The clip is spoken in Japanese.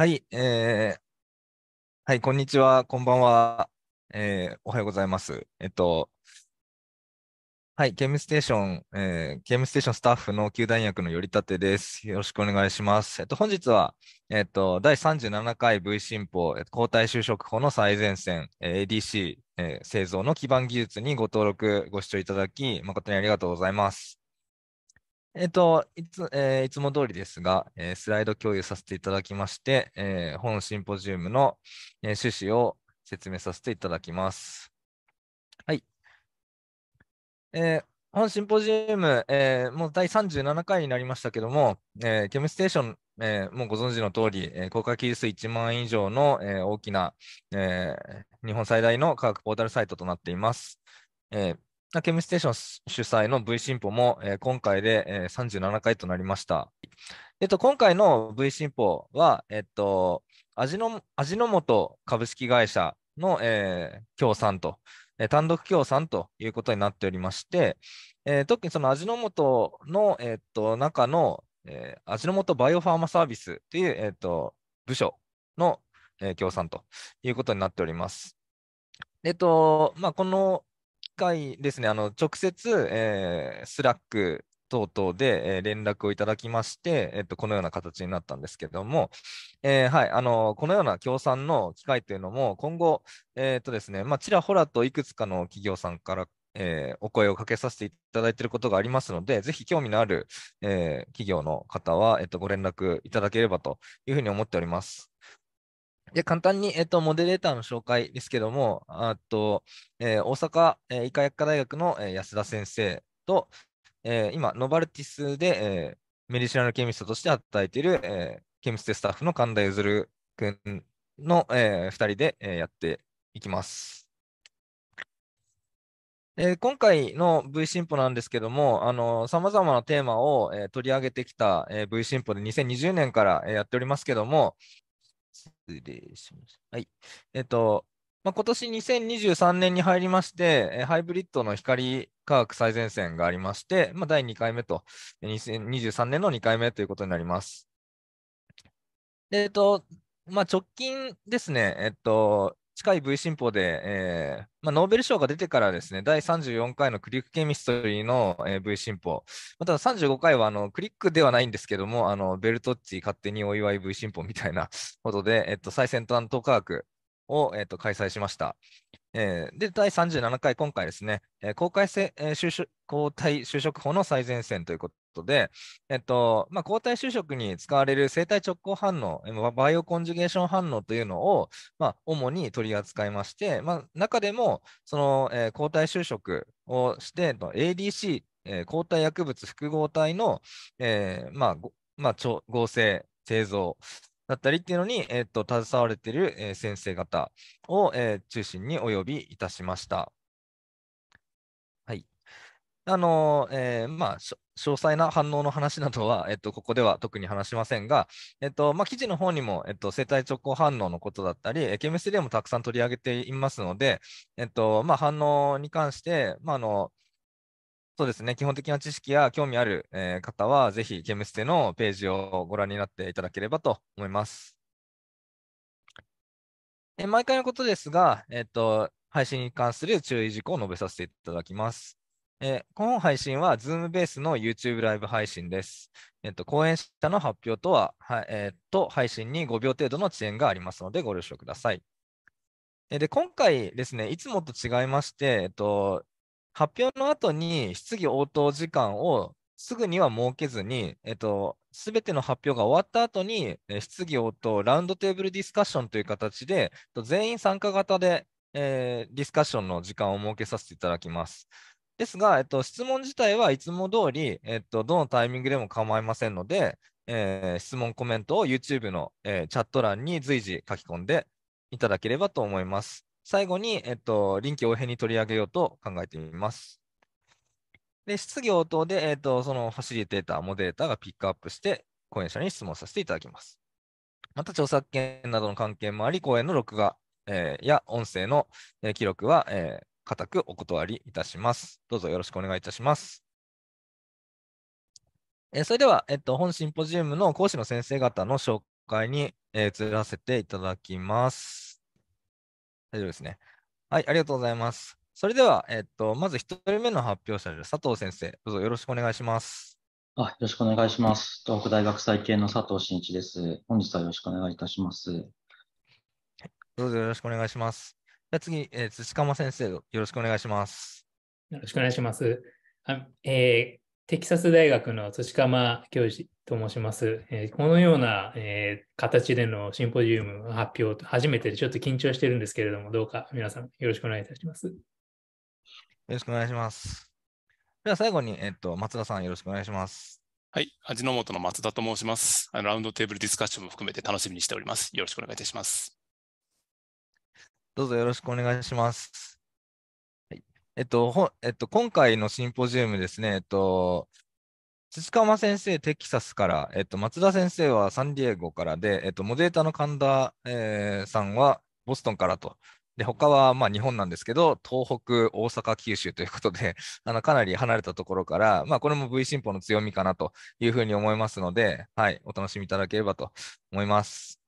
はい、えー、はい、こんにちは、こんばんは、えー、おはようございます。えっと、はい、ゲームステーション、えー、ゲームステーションスタッフの球団役のよりたてです。よろしくお願いします。えっと、本日は、えっと、第37回 V 新法、交代就職法の最前線、え ADC、えー、製造の基盤技術にご登録、ご視聴いただき、誠にありがとうございます。えっ、と、いつ、えー、いつも通りですが、えー、スライド共有させていただきまして、え本シンポジウムの、え趣旨を説明させていただきます。はい。え本シンポジウム、えもう第37回になりましたけども、えケムステーション、えもうご存知の通り、えー、公開技術1万円以上の、え大きな、え日本最大の科学ポータルサイトとなっています。えーケムステーション主催の V 進歩も、えー、今回で、えー、37回となりました。えっと、今回の V 進歩は、えっと、味の味の素株式会社の、えー、協賛と、えー、単独協賛ということになっておりまして、えー、特にその味の素の、えー、っと中の、えー、味の素バイオファーマサービスという、えー、っと部署の、えー、協賛ということになっております。えっとまあ、この回ですね、あの直接、えー、スラック等々で、え連絡をいただきまして、えっと、このような形になったんですけれども、えー、はい、あのこのような協賛の機会というのも、今後、えーとですねまあ、ちらほらといくつかの企業さんからえー、お声をかけさせていただいていることがありますので、ぜひ興味のある、えー、企業の方は、えっと、ご連絡いただければというふうに思っております。で簡単に、えっと、モデレーターの紹介ですけども、あとえー、大阪、えー、医科薬科大学の、えー、安田先生と、えー、今、ノバルティスで、えー、メディシナルケミストとして働いている、えー、ケミステスタッフの神田譲君の、えー、2人で、えー、やっていきます。えー、今回の V 進歩なんですけども、さまざまなテーマを、えー、取り上げてきた、えー、V 進歩で2020年から、えー、やっておりますけども、失礼しました。はい。えっ、と、まあ、今年2023年に入りまして、ハイブリッドの光科学最前線がありまして、まあ、第2回目と、2023年の2回目ということになります。えっ、と、まあ、直近ですね、えっ、と、近い V 新法で、えーまあ、ノーベル賞が出てからですね、第34回のクリックケミストリーの、えー、V 新法、まただ35回はあのクリックではないんですけども、あのベルトッチ勝手にお祝い V 新法みたいな ことで、えっと、最先端党科学を、えっと、開催しました。えー、で、第37回、今回ですね、えー、公開せ、えー、就職交代就職法の最前線というこことで、えっと、まあ、抗体就職に使われる生体直行反応、バイオコンジュゲーション反応というのを、まあ、主に取り扱いまして、まあ、中でも、その、えー、抗体就職をして、ADC、えー、抗体薬物複合体の、えー、まあ、まあ、合成、製造だったりっていうのに、えっと、携われている、えー、先生方を、えー、中心にお呼びいたしました。あのえー、まあ、詳細な反応の話などは、えっと、ここでは特に話しませんが、えっとまあ、記事の方にも、えっと、生体直行反応のことだったり、ケムスリアもたくさん取り上げていますので、えっとまあ、反応に関して、まあのそうですね、基本的な知識や興味ある、えー、方は、ぜひケムステのページをご覧になっていただければと思います。え毎回のことですが、えっと、配信に関する注意事項を述べさせていただきます。えー、この配信は Zoom ベースの YouTube ライブ配信です。えっと、講演者の発表とは、はえー、と配信に5秒程度の遅延がありますのでご了承ください。えで今回ですね、いつもと違いまして、えっと、発表の後に質疑応答時間をすぐには設けずに、えっと、すべての発表が終わった後に、質疑応答、ラウンドテーブルディスカッションという形で、全員参加型で、えー、ディスカッションの時間を設けさせていただきます。ですが、えっと、質問自体はいつも通り、えっと、どのタイミングでも構いませんので、えー、質問、コメントを YouTube の、えー、チャット欄に随時書き込んでいただければと思います。最後に、えっと、臨機応変に取り上げようと考えています。で、質疑応答で、えっと、そのファシリテーター、モデレーターがピックアップして、講演者に質問させていただきます。また、著作権などの関係もあり、講演の録画、えー、や音声の、え記録は、え固くお断りいたします。どうぞよろしくお願いいたします。えそれでは、えっと、本シンポジウムの講師の先生方の紹介に、え移らせていただきます。大丈夫ですね。はい、ありがとうございます。それでは、えっと、まず1人目の発表者で佐藤先生、どうぞよろしくお願いします。あよろしくお願いします。東北大学再建の佐藤真一です。本日はよろしくお願いいたします。どうぞよろしくお願いします。じゃ次、えー、土釜先生、よろしくお願いします。よろしくお願いします。あえー、テキサス大学の土釜教授と申します。えー、このような、えー、形でのシンポジウム発表、初めてでちょっと緊張してるんですけれども、どうか皆さんよろしくお願いいたします。よろしくお願いします。では最後に、えっ、と、松田さんよろしくお願いします。はい、味の素の松田と申します。ラウンドテーブルディスカッションも含めて楽しみにしております。よろしくお願いいたします。どうぞよろしくお願いします。はい、えっと、ほえっと、今回のシンポジウムですね、えっと、土釜先生、テキサスから、えっと、松田先生はサンディエゴからで、えっと、モデータの神田、えー、さんはボストンからと。で、他は、まあ、日本なんですけど、東北、大阪、九州ということで、あの、かなり離れたところから、まあ、これも V 進歩の強みかなというふうに思いますので、はい、お楽しみいただければと思います。